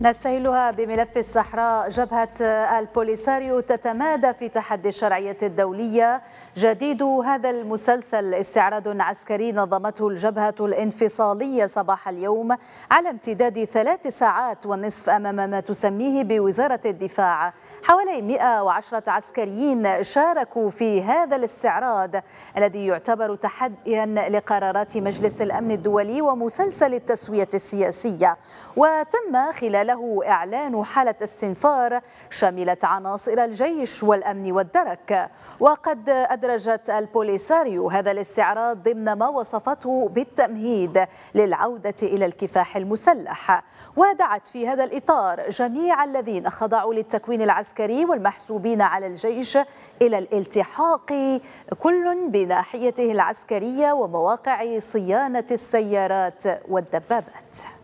نستهلها بملف الصحراء جبهة البوليساريو تتمادى في تحدي الشرعية الدولية جديد هذا المسلسل استعراض عسكري نظمته الجبهة الانفصالية صباح اليوم على امتداد ثلاث ساعات ونصف أمام ما تسميه بوزارة الدفاع حوالي 110 عسكريين شاركوا في هذا الاستعراض الذي يعتبر تحديا لقرارات مجلس الأمن الدولي ومسلسل التسوية السياسية وتم خلال له إعلان حالة استنفار شملت عناصر الجيش والأمن والدرك وقد أدرجت البوليساريو هذا الاستعراض ضمن ما وصفته بالتمهيد للعودة إلى الكفاح المسلح ودعت في هذا الإطار جميع الذين خضعوا للتكوين العسكري والمحسوبين على الجيش إلى الالتحاق كل بناحيته العسكرية ومواقع صيانة السيارات والدبابات